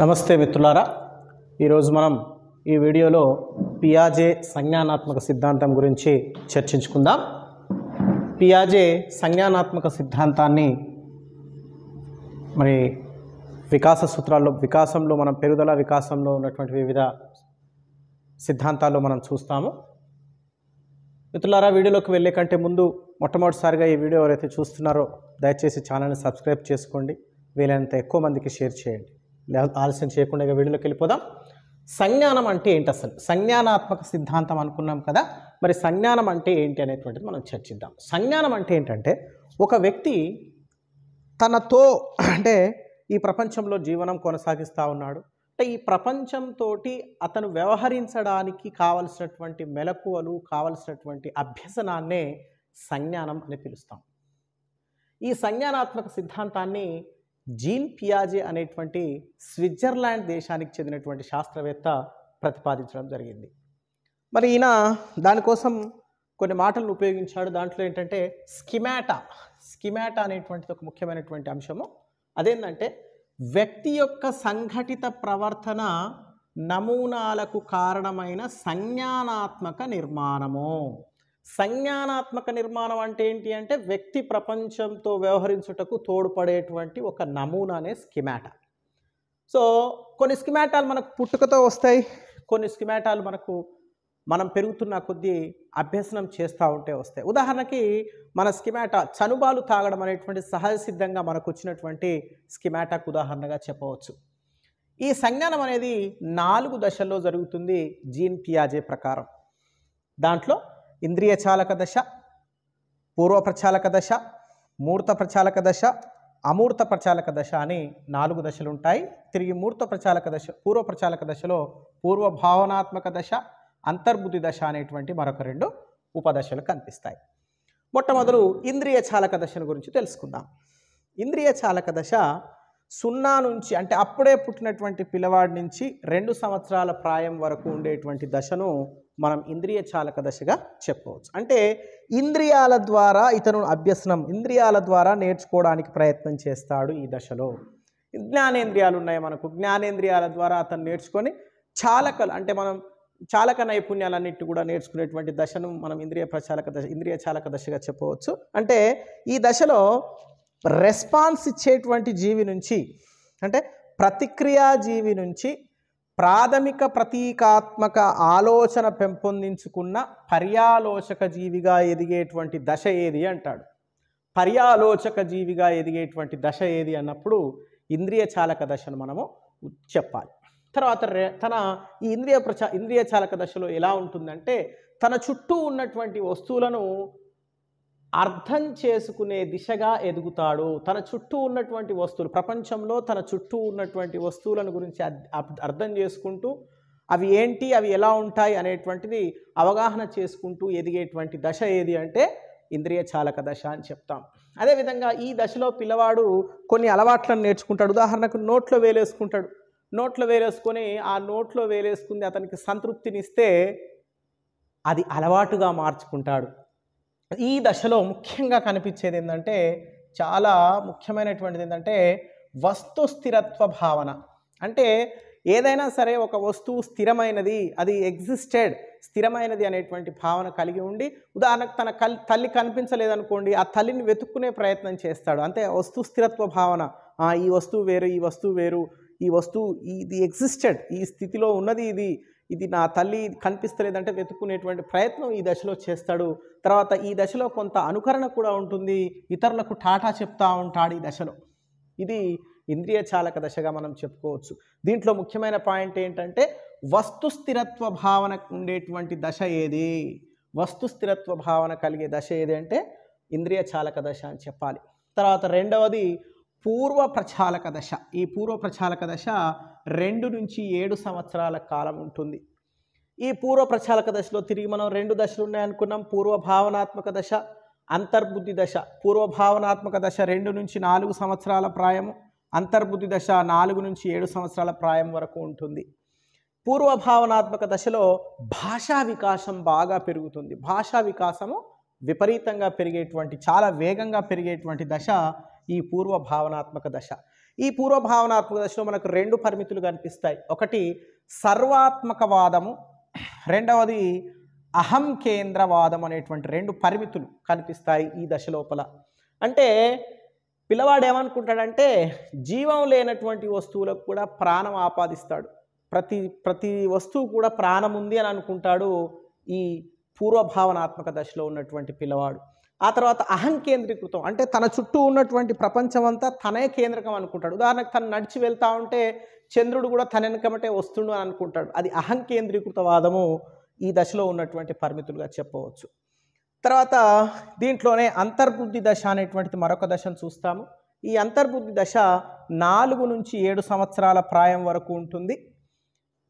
నమస్తే మిత్రులారా ఈరోజు మనం ఈ వీడియోలో పియాజే సంజ్ఞానాత్మక సిద్ధాంతం గురించి చర్చించుకుందాం పియాజే సంజ్ఞానాత్మక సిద్ధాంతాన్ని మరి వికాస సూత్రాల్లో వికాసంలో మనం పెరుగుదల వికాసంలో ఉన్నటువంటి వివిధ సిద్ధాంతాల్లో మనం చూస్తాము మిత్రులారా వీడియోలోకి వెళ్ళే కంటే ముందు మొట్టమొదటిసారిగా ఈ వీడియో ఎవరైతే చూస్తున్నారో దయచేసి ఛానల్ని సబ్స్క్రైబ్ చేసుకోండి వీలైనంత ఎక్కువ మందికి షేర్ చేయండి ఆలస్యం చేయకుండా వీడిలోకి వెళ్ళిపోదాం సంజ్ఞానం అంటే ఏంటి అసలు సంజ్ఞానాత్మక సిద్ధాంతం అనుకున్నాం కదా మరి సంజ్ఞానం అంటే ఏంటి అనేటువంటిది మనం చర్చిద్దాం సంజ్ఞానం అంటే ఏంటంటే ఒక వ్యక్తి తనతో అంటే ఈ ప్రపంచంలో జీవనం కొనసాగిస్తూ ఉన్నాడు అంటే ఈ ప్రపంచంతో అతను వ్యవహరించడానికి కావలసినటువంటి మెలకువలు కావలసినటువంటి అభ్యసనాన్నే సంజ్ఞానం అని పిలుస్తాం ఈ సంజ్ఞానాత్మక సిద్ధాంతాన్ని జీన్ పియాజే అనేటువంటి స్విట్జర్లాండ్ దేశానికి చెందినటువంటి శాస్త్రవేత్త ప్రతిపాదించడం జరిగింది మరి ఈయన దానికోసం కొన్ని మాటలను ఉపయోగించాడు దాంట్లో ఏంటంటే స్కిమాటా స్కిమాటా అనేటువంటిది ఒక ముఖ్యమైనటువంటి అంశము అదేంటంటే వ్యక్తి యొక్క సంఘటిత ప్రవర్తన నమూనాలకు కారణమైన సంజ్ఞానాత్మక నిర్మాణము సంజ్ఞానాత్మక నిర్మాణం అంటే ఏంటి అంటే వ్యక్తి ప్రపంచంతో వ్యవహరించుటకు తోడ్పడేటువంటి ఒక నమూనా అనే స్కిమాటా సో కొన్ని స్కిమాటాలు మనకు పుట్టుకతో వస్తాయి కొన్ని స్కిమాటాలు మనకు మనం పెరుగుతున్న కొద్దీ అభ్యసనం చేస్తూ ఉంటే వస్తాయి ఉదాహరణకి మన స్కిమాటా చనుబాలు తాగడం అనేటువంటి సహజ సిద్ధంగా మనకు వచ్చినటువంటి స్కిమాటాకు ఉదాహరణగా చెప్పవచ్చు ఈ సంజ్ఞానం అనేది నాలుగు దశల్లో జరుగుతుంది జీన్ పియాజే ప్రకారం దాంట్లో ఇంద్రియ చాలక దశ పూర్వప్రచాలక దశ మూర్త ప్రచాలక దశ అమూర్త ప్రచాలక దశ అని నాలుగు దశలు ఉంటాయి తిరిగి మూర్త ప్రచాలక దశ పూర్వ ప్రచాలక దశలో పూర్వ భావనాత్మక దశ అంతర్బుద్ధి దశ అనేటువంటి మరొక రెండు ఉపదశలు కనిపిస్తాయి మొట్టమొదలు ఇంద్రియ చాలక దశను గురించి తెలుసుకుందాం ఇంద్రియ చాలక దశ సున్నా నుంచి అంటే అప్పుడే పుట్టినటువంటి పిల్లవాడి నుంచి రెండు సంవత్సరాల ప్రాయం వరకు ఉండేటువంటి దశను మనం ఇంద్రియ చాలక దశగా చెప్పవచ్చు అంటే ఇంద్రియాల ద్వారా ఇతను అభ్యసనం ఇంద్రియాల ద్వారా నేర్చుకోవడానికి ప్రయత్నం చేస్తాడు ఈ దశలో జ్ఞానేంద్రియాలు ఉన్నాయి మనకు జ్ఞానేంద్రియాల ద్వారా అతను నేర్చుకొని చాలకలు అంటే మనం చాలక నైపుణ్యాలన్నిటి కూడా నేర్చుకునేటువంటి దశను మనం ఇంద్రియ ప్రచాలక దశ ఇంద్రియ చాలక దశగా చెప్పవచ్చు అంటే ఈ దశలో రెస్పాన్స్ ఇచ్చేటువంటి జీవి నుంచి అంటే ప్రతిక్రియా జీవి నుంచి ప్రాథమిక ప్రతీకాత్మక ఆలోచన పెంపొందించుకున్న పర్యాలోచక జీవిగా ఎదిగేటువంటి దశ ఏది అంటాడు పర్యాలోచక జీవిగా ఎదిగేటువంటి దశ ఏది అన్నప్పుడు ఇంద్రియ చాలక దశను మనము చెప్పాలి తర్వాత తన ఈ ఇంద్రియ ప్రచ ఇంద్రియ చాలక దశలో ఎలా ఉంటుందంటే తన చుట్టూ ఉన్నటువంటి వస్తువులను అర్థం చేసుకునే దిశగా ఎదుగుతాడు తన చుట్టూ ఉన్నటువంటి వస్తువులు ప్రపంచంలో తన చుట్టూ ఉన్నటువంటి వస్తువులను గురించి అర్థం చేసుకుంటూ అవి ఏంటి అవి ఎలా ఉంటాయి అనేటువంటిది అవగాహన చేసుకుంటూ ఎదిగేటువంటి దశ ఏది అంటే ఇంద్రియ చాలక దశ అని చెప్తాం అదేవిధంగా ఈ దశలో పిల్లవాడు కొన్ని అలవాట్లను నేర్చుకుంటాడు ఉదాహరణకు నోట్లో వేలేసుకుంటాడు నోట్లో వేలేసుకొని ఆ నోట్లో వేలేసుకుంది అతనికి సంతృప్తినిస్తే అది అలవాటుగా మార్చుకుంటాడు ఈ దశలో ముఖ్యంగా కనిపించేది ఏంటంటే చాలా ముఖ్యమైనటువంటిది ఏంటంటే వస్తు స్థిరత్వ భావన అంటే ఏదైనా సరే ఒక వస్తువు స్థిరమైనది అది ఎగ్జిస్టెడ్ స్థిరమైనది అనేటువంటి భావన కలిగి ఉండి ఉదాహరణకు తన కల్ తల్లి కనిపించలేదనుకోండి ఆ తల్లిని వెతుక్కునే ప్రయత్నం చేస్తాడు అంతే వస్తు స్థిరత్వ భావన ఈ వస్తువు వేరు ఈ వస్తువు వేరు ఈ వస్తువు ఇది ఎగ్జిస్టెడ్ ఈ స్థితిలో ఉన్నది ఇది ఇది నా తల్లి కనిపిస్తలేదంటే వెతుక్కునేటువంటి ప్రయత్నం ఈ దశలో చేస్తాడు తర్వాత ఈ దశలో కొంత అనుకరణ కూడా ఉంటుంది ఇతరులకు టాటా చెప్తా ఉంటాడు ఈ దశలో ఇది ఇంద్రియ చాలక దశగా మనం చెప్పుకోవచ్చు దీంట్లో ముఖ్యమైన పాయింట్ ఏంటంటే వస్తుస్థిరత్వ భావన ఉండేటువంటి దశ ఏది వస్తుస్థిరత్వ భావన కలిగే దశ ఏది అంటే ఇంద్రియ చాలక దశ అని చెప్పాలి తర్వాత రెండవది పూర్వ ప్రచాలక దశ ఈ పూర్వ ప్రచాలక దశ రెండు నుంచి ఏడు సంవత్సరాల కాలం ఉంటుంది ఈ పూర్వ ప్రచాలక దశలో తిరిగి మనం రెండు దశలు ఉన్నాయనుకున్నాం పూర్వ భావనాత్మక దశ అంతర్బుద్ధి దశ పూర్వ భావనాత్మక దశ రెండు నుంచి నాలుగు సంవత్సరాల ప్రాయము అంతర్బుద్ధి దశ నాలుగు నుంచి ఏడు సంవత్సరాల ప్రాయం వరకు ఉంటుంది పూర్వ భావనాత్మక దశలో భాషా వికాసం బాగా పెరుగుతుంది భాషా వికాసము విపరీతంగా పెరిగేటువంటి చాలా వేగంగా పెరిగేటువంటి దశ ఈ పూర్వ భావనాత్మక దశ ఈ పూర్వభావనాత్మక దశలో మనకు రెండు పరిమితులు కనిపిస్తాయి ఒకటి సర్వాత్మకవాదము రెండవది అహం కేంద్రవాదం అనేటువంటి రెండు పరిమితులు కనిపిస్తాయి ఈ దశ లోపల అంటే పిల్లవాడు ఏమనుకుంటాడంటే జీవం లేనటువంటి వస్తువులకు కూడా ప్రాణం ఆపాదిస్తాడు ప్రతి ప్రతి వస్తువు కూడా ప్రాణం ఉంది అని అనుకుంటాడు ఈ పూర్వభావనాత్మక దశలో ఉన్నటువంటి పిల్లవాడు ఆ తర్వాత అహం కేంద్రీకృతం అంటే తన చుట్టూ ఉన్నటువంటి ప్రపంచం అంతా తనే కేంద్రకం అనుకుంటాడు ఉదాహరణకు తను నడిచి వెళ్తా ఉంటే చంద్రుడు కూడా తన వెనకమటే వస్తుండు అని అనుకుంటాడు అది అహం కేంద్రీకృతవాదము ఈ దశలో ఉన్నటువంటి పరిమితులుగా చెప్పవచ్చు తర్వాత దీంట్లోనే అంతర్బుద్ధి దశ అనేటువంటిది మరొక దశను చూస్తాము ఈ అంతర్బుద్ధి దశ నాలుగు నుంచి ఏడు సంవత్సరాల ప్రాయం వరకు ఉంటుంది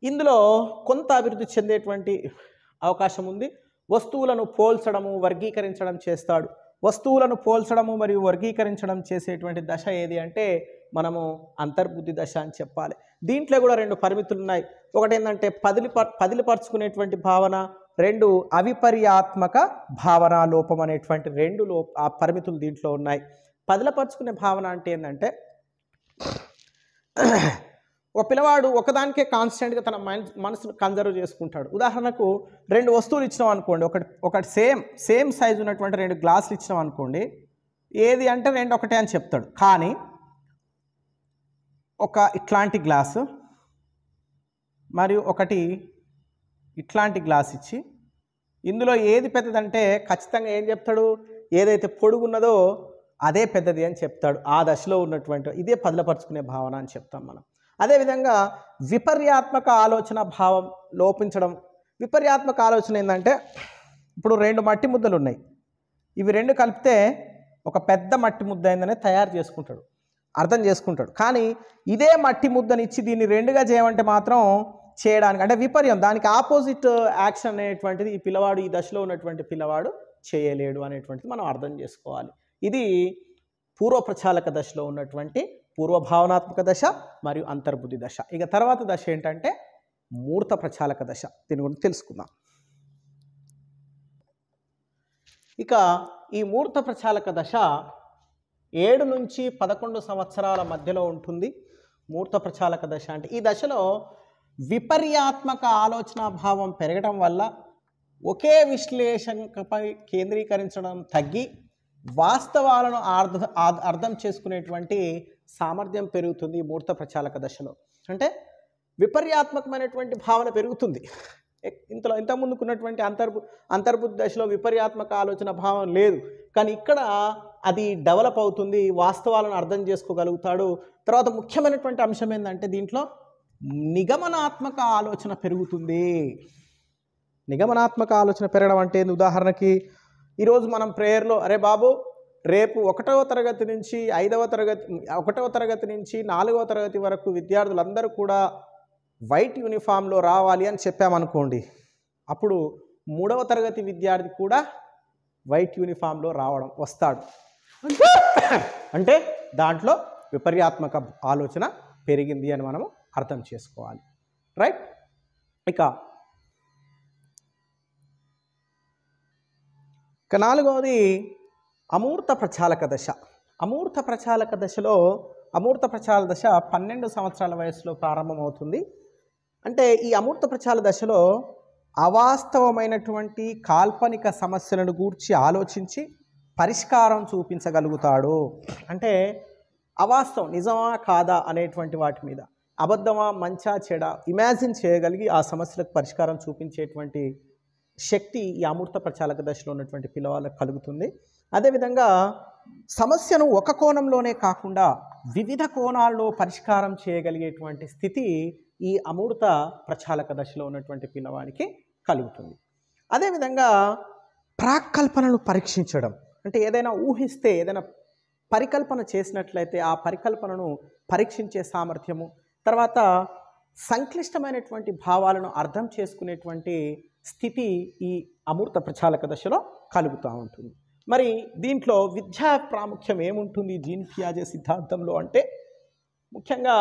ఇందులో కొంత అభివృద్ధి చెందేటువంటి అవకాశం ఉంది వస్తువులను పోల్చడము వర్గీకరించడం చేస్తాడు వస్తువులను పోల్చడము మరియు వర్గీకరించడం చేసేటువంటి దశ ఏది అంటే మనము అంతర్బుద్ధి దశ అని చెప్పాలి దీంట్లో కూడా రెండు పరిమితులు ఉన్నాయి ఒకటి ఏంటంటే పదిలి పదిలిపరుచుకునేటువంటి భావన రెండు అవిపర్యాత్మక భావన లోపం అనేటువంటి రెండు లో ఆ పరిమితులు దీంట్లో ఉన్నాయి పదిలపరుచుకునే భావన అంటే ఏంటంటే ఒక పిల్లవాడు ఒకదానికే కాన్స్టెంట్గా తన మనసును కన్జర్వ్ చేసుకుంటాడు ఉదాహరణకు రెండు వస్తువులు ఇచ్చినాం అనుకోండి ఒకటి ఒకటి సేమ్ సేమ్ సైజు ఉన్నటువంటి రెండు గ్లాసులు ఇచ్చినాం అనుకోండి ఏది అంటే రెండు ఒకటే అని చెప్తాడు కానీ ఒక ఇట్లాంటి గ్లాసు మరియు ఒకటి ఇట్లాంటి గ్లాస్ ఇచ్చి ఇందులో ఏది పెద్దదంటే ఖచ్చితంగా ఏం చెప్తాడు ఏదైతే పొడుగున్నదో అదే పెద్దది అని చెప్తాడు ఆ దశలో ఉన్నటువంటి ఇదే పదలపరుచుకునే భావన అని చెప్తాం మనం అదేవిధంగా విపర్యాత్మక ఆలోచన భావం లోపించడం విపర్యాత్మక ఆలోచన ఏంటంటే ఇప్పుడు రెండు మట్టి ముద్దలు ఉన్నాయి ఇవి రెండు కలిపితే ఒక పెద్ద మట్టి ముద్ద అయిందనే తయారు చేసుకుంటాడు అర్థం చేసుకుంటాడు కానీ ఇదే మట్టి ముద్దనిచ్చి దీన్ని రెండుగా చేయమంటే మాత్రం చేయడానికి అంటే విపర్యం దానికి ఆపోజిట్ యాక్షన్ అనేటువంటిది ఈ పిల్లవాడు ఈ దశలో ఉన్నటువంటి పిల్లవాడు చేయలేడు అనేటువంటిది మనం అర్థం చేసుకోవాలి ఇది పూర్వప్రచాలక దశలో ఉన్నటువంటి పూర్వభావనాత్మక దశ మరియు అంతర్బుద్ధి దశ ఇక తర్వాత దశ ఏంటంటే మూర్త ప్రచాలక దశ దీని గురించి తెలుసుకుందాం ఇక ఈ మూర్త ప్రచాలక దశ ఏడు నుంచి పదకొండు సంవత్సరాల మధ్యలో ఉంటుంది మూర్త ప్రచాలక దశ అంటే ఈ దశలో విపర్యాత్మక ఆలోచన భావం పెరగడం వల్ల ఒకే విశ్లేషణపై కేంద్రీకరించడం తగ్గి వాస్తవాలను అర్థం అర్థం చేసుకునేటువంటి సామర్థ్యం పెరుగుతుంది మూర్త ప్రచాలక దశలో అంటే విపర్యాత్మకమైనటువంటి భావన పెరుగుతుంది ఇంతలో ఇంతకుముందుకున్నటువంటి అంతర్బు అంతర్బుద్ధి దశలో విపర్యాత్మక ఆలోచన భావం లేదు కానీ ఇక్కడ అది డెవలప్ అవుతుంది వాస్తవాలను అర్థం చేసుకోగలుగుతాడు తర్వాత ముఖ్యమైనటువంటి అంశం ఏంటంటే దీంట్లో నిగమనాత్మక ఆలోచన పెరుగుతుంది నిగమనాత్మక ఆలోచన పెరగడం అంటే ఉదాహరణకి ఈరోజు మనం ప్రేయర్లో అరే బాబు రేపు ఒకటవ తరగతి నుంచి ఐదవ తరగతి ఒకటవ తరగతి నుంచి నాలుగవ తరగతి వరకు విద్యార్థులందరూ కూడా వైట్ యూనిఫామ్లో రావాలి అని చెప్పామనుకోండి అప్పుడు మూడవ తరగతి విద్యార్థి కూడా వైట్ యూనిఫామ్లో రావడం వస్తాడు అంటే దాంట్లో విపర్యాత్మక ఆలోచన పెరిగింది అని మనము అర్థం చేసుకోవాలి రైట్ ఇక ఇక నాలుగవది అమూర్త ప్రచాలక దశ అమూర్త ప్రచాలక దశలో అమూర్త ప్రచాల దశ పన్నెండు సంవత్సరాల వయసులో ప్రారంభమవుతుంది అంటే ఈ అమూర్త ప్రచాల దశలో అవాస్తవమైనటువంటి కాల్పనిక సమస్యలను గూర్చి ఆలోచించి పరిష్కారం చూపించగలుగుతాడు అంటే అవాస్తవం నిజమా కాదా అనేటువంటి వాటి మీద అబద్ధమా మంచా చెడ ఇమాజిన్ చేయగలిగి ఆ సమస్యలకు పరిష్కారం చూపించేటువంటి శక్తి ఈ అమూర్త ప్రచాలక దశలో ఉన్నటువంటి పిల్లవాళ్ళకు కలుగుతుంది అదేవిధంగా సమస్యను ఒక కోణంలోనే కాకుండా వివిధ కోణాల్లో పరిష్కారం చేయగలిగేటువంటి స్థితి ఈ అమూర్త ప్రచాలక దశలో ఉన్నటువంటి పిల్లవాడికి కలుగుతుంది అదేవిధంగా ప్రాకల్పనలు పరీక్షించడం అంటే ఏదైనా ఊహిస్తే ఏదైనా పరికల్పన చేసినట్లయితే ఆ పరికల్పనను పరీక్షించే సామర్థ్యము తర్వాత సంక్లిష్టమైనటువంటి భావాలను అర్థం చేసుకునేటువంటి స్థితి ఈ అమూర్త ప్రచాలక దశలో కలుగుతూ ఉంటుంది మరి దీంట్లో విద్యా ప్రాముఖ్యం ఏముంటుంది జీన్ పియాజే సిద్ధాంతంలో అంటే ముఖ్యంగా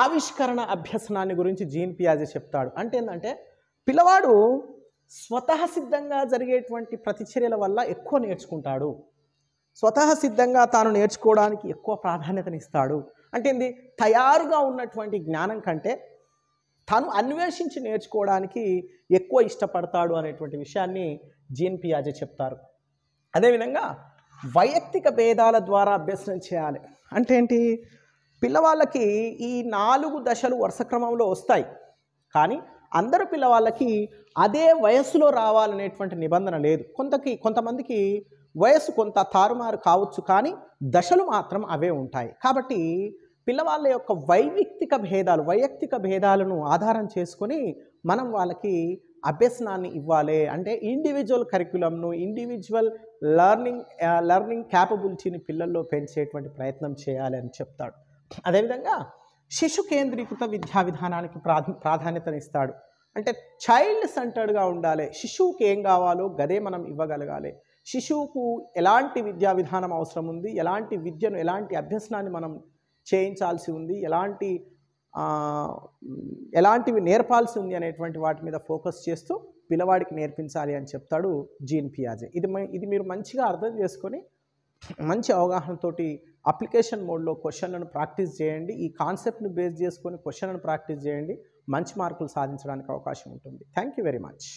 ఆవిష్కరణ అభ్యసనాన్ని గురించి జీన్ పియాజే చెప్తాడు అంటే ఏంటంటే పిల్లవాడు స్వతహ సిద్ధంగా జరిగేటువంటి ప్రతిచర్యల వల్ల ఎక్కువ నేర్చుకుంటాడు స్వతహ సిద్ధంగా తాను నేర్చుకోవడానికి ఎక్కువ ప్రాధాన్యతనిస్తాడు అంటే ఏంది తయారుగా ఉన్నటువంటి జ్ఞానం కంటే తాను అన్వేషించి నేర్చుకోవడానికి ఎక్కువ ఇష్టపడతాడు అనేటువంటి విషయాన్ని జీన్ పియాజే చెప్తారు అదేవిధంగా వైయక్తిక భేదాల ద్వారా అభ్యసనం చేయాలి అంటే ఏంటి పిల్లవాళ్ళకి ఈ నాలుగు దశలు వరుస క్రమంలో వస్తాయి కానీ అందరు పిల్లవాళ్ళకి అదే వయస్సులో రావాలనేటువంటి నిబంధన లేదు కొంతకి కొంతమందికి వయస్సు కొంత తారుమారు కావచ్చు కానీ దశలు మాత్రం అవే ఉంటాయి కాబట్టి పిల్లవాళ్ళ యొక్క వైవిక్తిక భేదాలు వైయక్తిక భేదాలను ఆధారం చేసుకొని మనం వాళ్ళకి అభ్యసనాన్ని ఇవ్వాలి అంటే ఇండివిజువల్ కరికులంను ఇండివిజువల్ లర్నింగ్ లర్నింగ్ క్యాపబిలిటీని పిల్లల్లో పెంచేటువంటి ప్రయత్నం చేయాలి అని చెప్తాడు అదేవిధంగా శిశు కేంద్రీకృత విద్యా విధానానికి ప్రాధ ప్రాధాన్యతనిస్తాడు అంటే చైల్డ్ సెంటర్డ్గా ఉండాలి శిశువుకి ఏం కావాలో గదే మనం ఇవ్వగలగాలి శిశువుకు ఎలాంటి విద్యా విధానం అవసరం ఉంది ఎలాంటి విద్యను ఎలాంటి అభ్యసనాన్ని మనం చేయించాల్సి ఉంది ఎలాంటి ఎలాంటివి నేర్పాల్సి ఉంది అనేటువంటి వాటి మీద ఫోకస్ చేస్తూ పిల్లవాడికి నేర్పించాలి అని చెప్తాడు జీన్ పియాజే ఇది ఇది మీరు మంచిగా అర్థం చేసుకొని మంచి అవగాహనతోటి అప్లికేషన్ మోడ్లో క్వశ్చన్లను ప్రాక్టీస్ చేయండి ఈ కాన్సెప్ట్ని బేస్ చేసుకొని క్వశ్చన్లను ప్రాక్టీస్ చేయండి మంచి మార్కులు సాధించడానికి అవకాశం ఉంటుంది థ్యాంక్ యూ వెరీ మచ్